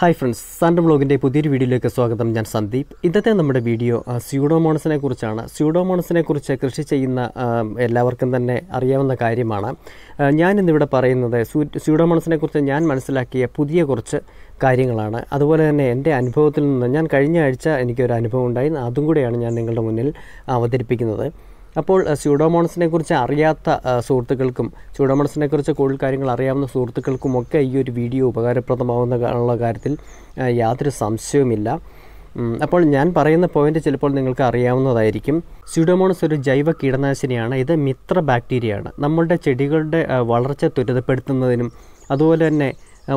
hi friends sand ബ്ലോഗിൻ്റെ പുതിയൊരു വീഡിയോയിലേക്ക് സ്വാഗതം ഞാൻ സന്ദീപ് ഇന്നത്തെ നമ്മുടെ വീഡിയോ സ്യൂഡോമോണസിനെ കുറിച്ചാണ് സ്യൂഡോമോണസിനെ കുറിച്ച് കൃഷി ചെയ്യുന്ന എല്ലാവർക്കും തന്നെ അറിയാവുന്ന കാര്യമാണ് ഞാനിന്നിവിടെ പറയുന്നത് സ്യൂഡോമോണസിനെ കുറിച്ച് ഞാൻ മനസ്സിലാക്കിയ പുതിയ കുറച്ച് കാര്യങ്ങളാണ് അതുപോലെ തന്നെ എൻ്റെ അനുഭവത്തിൽ നിന്ന് ഞാൻ കഴിഞ്ഞ ആഴ്ച എനിക്കൊരു അനുഭവം ഉണ്ടായി അതും കൂടെയാണ് ഞാൻ നിങ്ങളുടെ മുന്നിൽ അവതരിപ്പിക്കുന്നത് അപ്പോൾ സ്യൂഡോമോണസിനെ കുറിച്ച് അറിയാത്ത സുഹൃത്തുക്കൾക്കും സ്യൂഡോമോണസിനെ കുറിച്ച് കൂടുതൽ കാര്യങ്ങൾ അറിയാവുന്ന ഒക്കെ ഈ ഒരു വീഡിയോ ഉപകാരപ്രദമാവുന്ന ഉള്ള കാര്യത്തിൽ യാതൊരു സംശയവുമില്ല അപ്പോൾ ഞാൻ പറയുന്ന പോയിന്റ് ചിലപ്പോൾ നിങ്ങൾക്ക് അറിയാവുന്നതായിരിക്കും സ്യൂഡോമോണസ് ഒരു ജൈവ കീടനാശിനിയാണ് ഇത് മിത്ര ബാക്ടീരിയയാണ് നമ്മളുടെ ചെടികളുടെ വളർച്ച ത്വരിതപ്പെടുത്തുന്നതിനും അതുപോലെ തന്നെ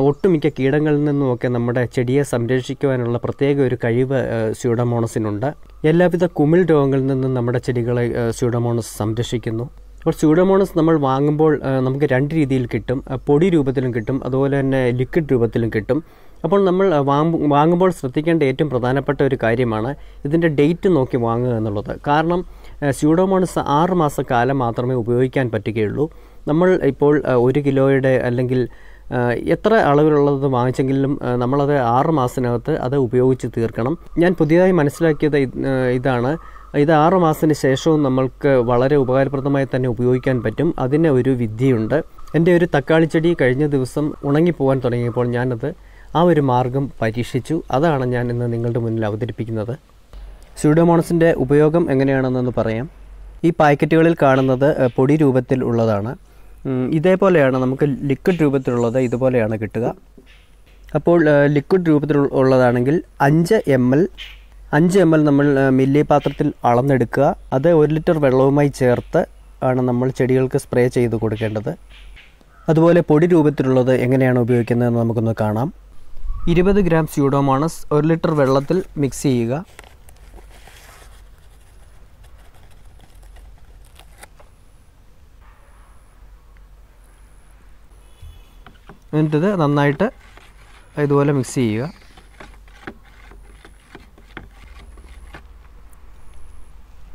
ഒട്ടുമിക്ക കീടങ്ങളിൽ നിന്നുമൊക്കെ നമ്മുടെ ചെടിയെ സംരക്ഷിക്കുവാനുള്ള പ്രത്യേക ഒരു കഴിവ് സ്യൂഡമോണസിനുണ്ട് എല്ലാവിധ കുമിൾ രോഗങ്ങളിൽ നിന്നും നമ്മുടെ ചെടികളെ സ്യൂഡമോണസ് സംരക്ഷിക്കുന്നു അപ്പോൾ സ്യൂഡമോണസ് നമ്മൾ വാങ്ങുമ്പോൾ നമുക്ക് രണ്ട് രീതിയിൽ കിട്ടും പൊടി രൂപത്തിലും കിട്ടും അതുപോലെ തന്നെ ലിക്വിഡ് രൂപത്തിലും കിട്ടും അപ്പോൾ നമ്മൾ വാങ്ങുമ്പോൾ ശ്രദ്ധിക്കേണ്ട ഏറ്റവും പ്രധാനപ്പെട്ട ഒരു കാര്യമാണ് ഇതിൻ്റെ ഡേറ്റ് നോക്കി വാങ്ങുക എന്നുള്ളത് കാരണം സ്യൂഡോമോണസ് ആറ് മാസക്കാലം മാത്രമേ ഉപയോഗിക്കാൻ പറ്റുകയുള്ളൂ നമ്മൾ ഇപ്പോൾ ഒരു കിലോയുടെ അല്ലെങ്കിൽ എത്ര അളവിലുള്ളത് വാങ്ങിച്ചെങ്കിലും നമ്മളത് ആറ് മാസത്തിനകത്ത് അത് ഉപയോഗിച്ച് തീർക്കണം ഞാൻ പുതിയതായി മനസ്സിലാക്കിയത് ഇതാണ് ഇത് ആറ് മാസത്തിന് ശേഷവും നമ്മൾക്ക് വളരെ ഉപകാരപ്രദമായി തന്നെ ഉപയോഗിക്കാൻ പറ്റും അതിന് ഒരു വിദ്യയുണ്ട് എൻ്റെ ഒരു തക്കാളി ചെടി കഴിഞ്ഞ ദിവസം ഉണങ്ങിപ്പോകാൻ തുടങ്ങിയപ്പോൾ ഞാനത് ആ ഒരു മാർഗം പരീക്ഷിച്ചു അതാണ് ഞാൻ ഇന്ന് നിങ്ങളുടെ മുന്നിൽ അവതരിപ്പിക്കുന്നത് സ്യൂഡോമോണസിൻ്റെ ഉപയോഗം എങ്ങനെയാണെന്നൊന്ന് പറയാം ഈ പാക്കറ്റുകളിൽ കാണുന്നത് പൊടി രൂപത്തിൽ ഉള്ളതാണ് ഇതേപോലെയാണ് നമുക്ക് ലിക്വിഡ് രൂപത്തിലുള്ളത് ഇതുപോലെയാണ് കിട്ടുക അപ്പോൾ ലിക്വിഡ് രൂപത്തിൽ ഉള്ളതാണെങ്കിൽ അഞ്ച് എം എൽ അഞ്ച് എം എൽ നമ്മൾ മില്ലി പാത്രത്തിൽ അളന്നെടുക്കുക അത് ഒരു ലിറ്റർ വെള്ളവുമായി ചേർത്ത് ആണ് നമ്മൾ ചെടികൾക്ക് സ്പ്രേ ചെയ്ത് കൊടുക്കേണ്ടത് അതുപോലെ പൊടി രൂപത്തിലുള്ളത് എങ്ങനെയാണ് എന്ന് നമുക്കൊന്ന് കാണാം ഇരുപത് ഗ്രാം സ്യൂഡോമോണസ് ഒരു ലിറ്റർ വെള്ളത്തിൽ മിക്സ് ചെയ്യുക എന്നിട്ട് ഇത് നന്നായിട്ട് ഇതുപോലെ മിക്സ് ചെയ്യുക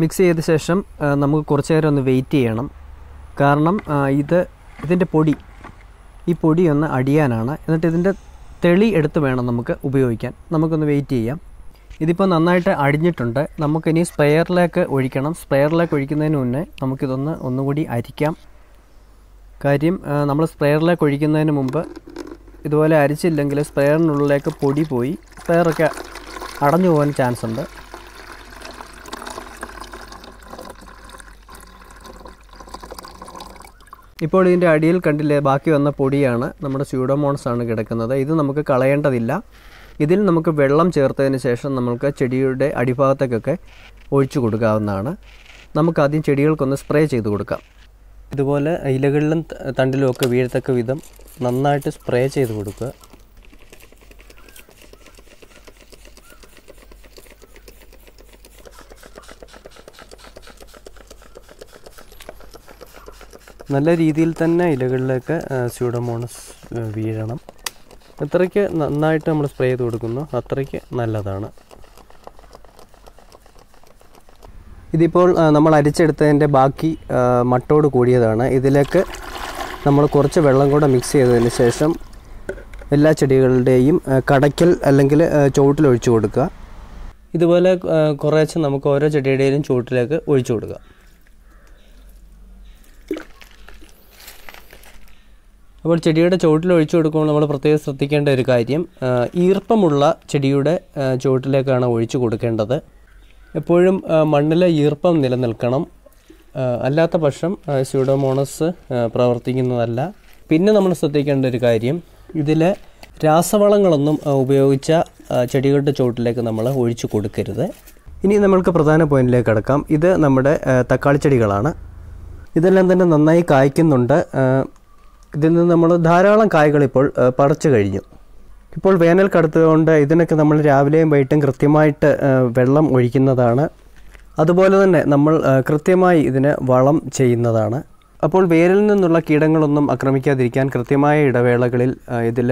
മിക്സ് ചെയ്ത ശേഷം നമുക്ക് കുറച്ച് നേരം ഒന്ന് വെയിറ്റ് ചെയ്യണം കാരണം ഇത് ഇതിൻ്റെ പൊടി ഈ പൊടി ഒന്ന് അടിയാനാണ് എന്നിട്ട് ഇതിൻ്റെ തെളി എടുത്ത് വേണം നമുക്ക് ഉപയോഗിക്കാൻ നമുക്കൊന്ന് വെയിറ്റ് ചെയ്യാം ഇതിപ്പോൾ നന്നായിട്ട് അടിഞ്ഞിട്ടുണ്ട് നമുക്കിനി സ്പ്രെയറിലേക്ക് ഒഴിക്കണം സ്പ്രെയറിലേക്ക് ഒഴിക്കുന്നതിന് മുന്നേ നമുക്കിതൊന്ന് ഒന്നുകൂടി അരിക്കാം കാര്യം നമ്മൾ സ്പ്രെയറിലേക്ക് ഒഴിക്കുന്നതിന് മുമ്പ് ഇതുപോലെ അരിച്ചില്ലെങ്കിൽ സ്പ്രെയറിനുള്ളിലേക്ക് പൊടി പോയി സ്പ്രെയറൊക്കെ അടഞ്ഞു പോകാൻ ചാൻസ് ഉണ്ട് ഇപ്പോൾ ഇതിൻ്റെ അടിയിൽ കണ്ടില്ലേ ബാക്കി വന്ന പൊടിയാണ് നമ്മുടെ സ്യൂഡോമോൺസ് ആണ് കിടക്കുന്നത് ഇത് നമുക്ക് കളയേണ്ടതില്ല ഇതിൽ നമുക്ക് വെള്ളം ചേർത്തതിന് ശേഷം നമുക്ക് ചെടിയുടെ അടിഭാഗത്തേക്കൊക്കെ ഒഴിച്ചു കൊടുക്കാവുന്നതാണ് നമുക്കാദ്യം ചെടികൾക്കൊന്ന് സ്പ്രേ ചെയ്ത് കൊടുക്കാം ഇതുപോലെ ഇലകളിലും തണ്ടിലും ഒക്കെ വീഴത്തക്ക വിധം നന്നായിട്ട് സ്പ്രേ ചെയ്ത് കൊടുക്കുക നല്ല രീതിയിൽ തന്നെ ഇലകളിലേക്ക് സ്യൂഡമോണസ് വീഴണം എത്രയ്ക്ക് നന്നായിട്ട് നമ്മൾ സ്പ്രേ ചെയ്ത് കൊടുക്കുന്നു അത്രയ്ക്ക് നല്ലതാണ് ഇതിപ്പോൾ നമ്മൾ അരിച്ചെടുത്തതിൻ്റെ ബാക്കി മട്ടോട് കൂടിയതാണ് ഇതിലേക്ക് നമ്മൾ കുറച്ച് വെള്ളം കൂടെ മിക്സ് ചെയ്തതിന് ശേഷം എല്ലാ ചെടികളുടെയും കടയ്ക്കൽ അല്ലെങ്കിൽ ചുവട്ടിൽ ഒഴിച്ചു കൊടുക്കുക ഇതുപോലെ കുറേശ്ശെ നമുക്ക് ഓരോ ചെടിയുടെയും ചുവട്ടിലേക്ക് ഒഴിച്ചു കൊടുക്കുക അപ്പോൾ ചെടിയുടെ ചുവട്ടിൽ ഒഴിച്ചു കൊടുക്കുമ്പോൾ നമ്മൾ പ്രത്യേകം ശ്രദ്ധിക്കേണ്ട ഒരു കാര്യം ഈർപ്പമുള്ള ചെടിയുടെ ചുവട്ടിലേക്കാണ് ഒഴിച്ചു കൊടുക്കേണ്ടത് എപ്പോഴും മണ്ണിലെ ഈർപ്പം നിലനിൽക്കണം അല്ലാത്ത പക്ഷം സ്യൂഡോമോണസ് പ്രവർത്തിക്കുന്നതല്ല പിന്നെ നമ്മൾ ശ്രദ്ധിക്കേണ്ട ഒരു കാര്യം ഇതിലെ രാസവളങ്ങളൊന്നും ഉപയോഗിച്ച ചെടികളുടെ ചുവട്ടിലേക്ക് നമ്മൾ ഒഴിച്ചു കൊടുക്കരുത് ഇനി നമ്മൾക്ക് പ്രധാന പോയിന്റിലേക്ക് കടക്കാം ഇത് നമ്മുടെ തക്കാളി ചെടികളാണ് ഇതെല്ലാം തന്നെ നന്നായി കായ്ക്കുന്നുണ്ട് ഇതിൽ നിന്ന് നമ്മൾ ധാരാളം കായ്കൾ ഇപ്പോൾ പറിച്ചു കഴിഞ്ഞു ഇപ്പോൾ വേനൽ കടുത്തുകൊണ്ട് ഇതിനൊക്കെ നമ്മൾ രാവിലെയും വൈകിട്ടും കൃത്യമായിട്ട് വെള്ളം ഒഴിക്കുന്നതാണ് അതുപോലെ തന്നെ നമ്മൾ കൃത്യമായി ഇതിന് വളം ചെയ്യുന്നതാണ് അപ്പോൾ വേരിൽ നിന്നുള്ള കീടങ്ങളൊന്നും ആക്രമിക്കാതിരിക്കാൻ കൃത്യമായ ഇടവേളകളിൽ ഇതിൽ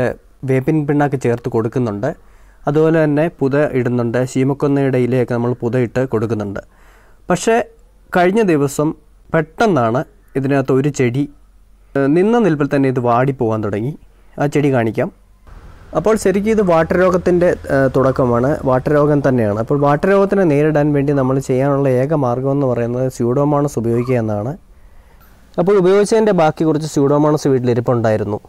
വേപ്പിൻ പിണ്ണാക്ക് ചേർത്ത് കൊടുക്കുന്നുണ്ട് അതുപോലെ തന്നെ പുത ഇടുന്നുണ്ട് ശീമക്കൊന്നയുടെ ഇലയൊക്കെ നമ്മൾ ഇട്ട് കൊടുക്കുന്നുണ്ട് പക്ഷേ കഴിഞ്ഞ ദിവസം പെട്ടെന്നാണ് ഇതിനകത്ത് ഒരു ചെടി നിന്ന നിൽപ്പിൽ തന്നെ ഇത് വാടിപ്പോകാൻ തുടങ്ങി ആ ചെടി കാണിക്കാം അപ്പോൾ ശരിക്കും ഇത് വാട്ടരോഗത്തിൻ്റെ തുടക്കമാണ് വാട്ടരോഗം തന്നെയാണ് അപ്പോൾ വാട്ടരോഗത്തിനെ നേരിടാൻ വേണ്ടി നമ്മൾ ചെയ്യാനുള്ള ഏക മാർഗം എന്ന് പറയുന്നത് സ്യൂഡോമാണസ് ഉപയോഗിക്കുക എന്നാണ് അപ്പോൾ ഉപയോഗിച്ചതിൻ്റെ ബാക്കി കുറച്ച് സ്യൂഡോമാണസ് വീട്ടിലിരിപ്പുണ്ടായിരുന്നു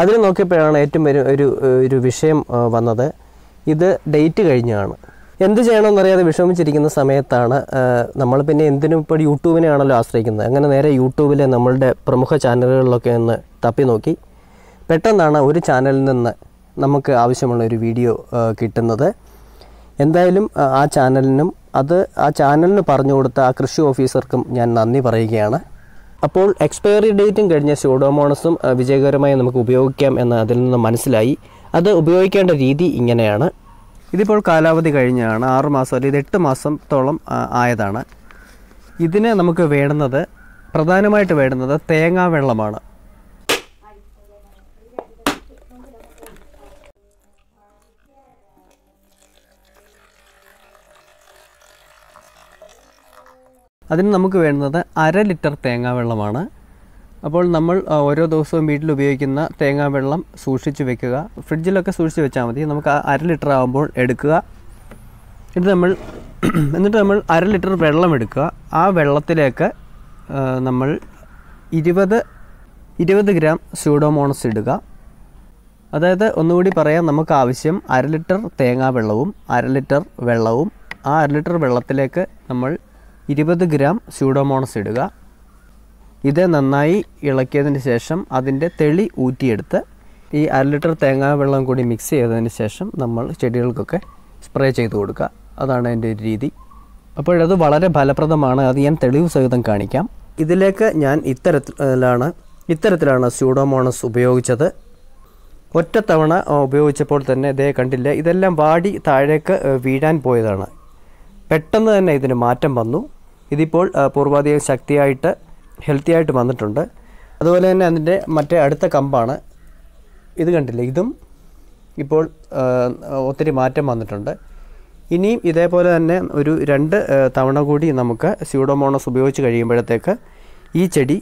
അതിൽ നോക്കിയപ്പോഴാണ് ഏറ്റവും ഒരു ഒരു വിഷയം വന്നത് ഇത് ഡേറ്റ് കഴിഞ്ഞാണ് എന്ത് ചെയ്യണമെന്നറിയാതെ വിഷമിച്ചിരിക്കുന്ന സമയത്താണ് നമ്മൾ പിന്നെ എന്തിനും ഇപ്പോൾ യൂട്യൂബിനെയാണല്ലോ ആശ്രയിക്കുന്നത് അങ്ങനെ നേരെ യൂട്യൂബിലെ നമ്മളുടെ പ്രമുഖ ചാനലുകളിലൊക്കെ ഒന്ന് തപ്പി നോക്കി പെട്ടെന്നാണ് ഒരു ചാനലിൽ നിന്ന് നമുക്ക് ആവശ്യമുള്ള ഒരു വീഡിയോ കിട്ടുന്നത് എന്തായാലും ആ ചാനലിനും അത് ആ ചാനലിന് പറഞ്ഞു കൊടുത്ത ആ കൃഷി ഓഫീസർക്കും ഞാൻ നന്ദി പറയുകയാണ് അപ്പോൾ എക്സ്പയറി ഡേറ്റും കഴിഞ്ഞ സ്യൂഡോമോണസും വിജയകരമായി നമുക്ക് ഉപയോഗിക്കാം എന്ന് അതിൽ നിന്ന് മനസ്സിലായി അത് ഉപയോഗിക്കേണ്ട രീതി ഇങ്ങനെയാണ് ഇതിപ്പോൾ കാലാവധി കഴിഞ്ഞാണ് ആറുമാസം മാസം അല്ലെങ്കിൽ എട്ട് മാസത്തോളം ആയതാണ് ഇതിന് നമുക്ക് വേണ്ടുന്നത് പ്രധാനമായിട്ട് വേണ്ടുന്നത് തേങ്ങാ വെള്ളമാണ് അതിന് നമുക്ക് വേണ്ടത് അര ലിറ്റർ തേങ്ങാവെള്ളമാണ് അപ്പോൾ നമ്മൾ ഓരോ ദിവസവും വീട്ടിൽ ഉപയോഗിക്കുന്ന തേങ്ങാവെള്ളം സൂക്ഷിച്ച് വെക്കുക ഫ്രിഡ്ജിലൊക്കെ സൂക്ഷിച്ച് വെച്ചാൽ മതി നമുക്ക് അര ലിറ്റർ ആകുമ്പോൾ എടുക്കുക ഇത് നമ്മൾ എന്നിട്ട് നമ്മൾ അര ലിറ്റർ വെള്ളം എടുക്കുക ആ വെള്ളത്തിലേക്ക് നമ്മൾ ഇരുപത് ഇരുപത് ഗ്രാം സ്യൂഡോമോണസ് ഇടുക അതായത് ഒന്നുകൂടി പറയാം നമുക്ക് ആവശ്യം അര ലിറ്റർ തേങ്ങാ വെള്ളവും അര ലിറ്റർ വെള്ളവും ആ അര ലിറ്റർ വെള്ളത്തിലേക്ക് നമ്മൾ ഇരുപത് ഗ്രാം സ്യൂഡോമോണസ് ഇടുക ഇത് നന്നായി ഇളക്കിയതിന് ശേഷം അതിൻ്റെ തെളി ഊറ്റിയെടുത്ത് ഈ അര ലിറ്റർ തേങ്ങാ വെള്ളം കൂടി മിക്സ് ചെയ്തതിന് ശേഷം നമ്മൾ ചെടികൾക്കൊക്കെ സ്പ്രേ ചെയ്ത് കൊടുക്കുക അതാണ് എൻ്റെ ഒരു രീതി അപ്പോഴത് വളരെ ഫലപ്രദമാണ് അത് ഞാൻ തെളിവ് സഹിതം കാണിക്കാം ഇതിലേക്ക് ഞാൻ ഇത്തരത്തിലാണ് ഇത്തരത്തിലാണ് സ്യൂഡോമോണസ് ഉപയോഗിച്ചത് ഒറ്റ തവണ ഉപയോഗിച്ചപ്പോൾ തന്നെ ഇതേ കണ്ടില്ല ഇതെല്ലാം വാടി താഴേക്ക് വീഴാൻ പോയതാണ് പെട്ടെന്ന് തന്നെ ഇതിന് മാറ്റം വന്നു ഇതിപ്പോൾ പൂർവാധികം ശക്തിയായിട്ട് ഹെൽത്തി ആയിട്ട് വന്നിട്ടുണ്ട് അതുപോലെ തന്നെ അതിൻ്റെ മറ്റേ അടുത്ത കമ്പാണ് ഇത് കണ്ടില്ല ഇതും ഇപ്പോൾ ഒത്തിരി മാറ്റം വന്നിട്ടുണ്ട് ഇനിയും ഇതേപോലെ തന്നെ ഒരു രണ്ട് തവണ കൂടി നമുക്ക് സ്യൂഡോമോണസ് ഉപയോഗിച്ച് കഴിയുമ്പോഴത്തേക്ക് ഈ ചെടി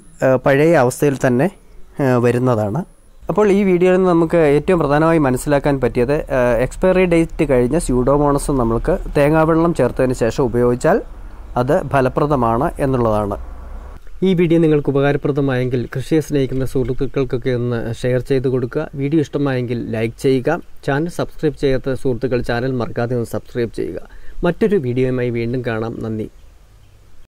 പഴയ അവസ്ഥയിൽ തന്നെ വരുന്നതാണ് അപ്പോൾ ഈ വീഡിയോയിൽ നിന്ന് നമുക്ക് ഏറ്റവും പ്രധാനമായി മനസ്സിലാക്കാൻ പറ്റിയത് എക്സ്പയറി ഡേറ്റ് കഴിഞ്ഞ സ്യൂഡോമോണസും നമ്മൾക്ക് തേങ്ങാവെള്ളം ചേർത്തതിന് ശേഷം ഉപയോഗിച്ചാൽ അത് ഫലപ്രദമാണ് എന്നുള്ളതാണ് ഈ വീഡിയോ നിങ്ങൾക്ക് ഉപകാരപ്രദമായെങ്കിൽ കൃഷിയെ സ്നേഹിക്കുന്ന സുഹൃത്തുക്കൾക്കൊക്കെ ഒന്ന് ഷെയർ ചെയ്ത് കൊടുക്കുക വീഡിയോ ഇഷ്ടമായെങ്കിൽ ലൈക്ക് ചെയ്യുക ചാനൽ സബ്സ്ക്രൈബ് ചെയ്യാത്ത സുഹൃത്തുക്കൾ ചാനൽ മറക്കാതെ ഒന്ന് സബ്സ്ക്രൈബ് ചെയ്യുക മറ്റൊരു വീഡിയോയുമായി വീണ്ടും കാണാം നന്ദി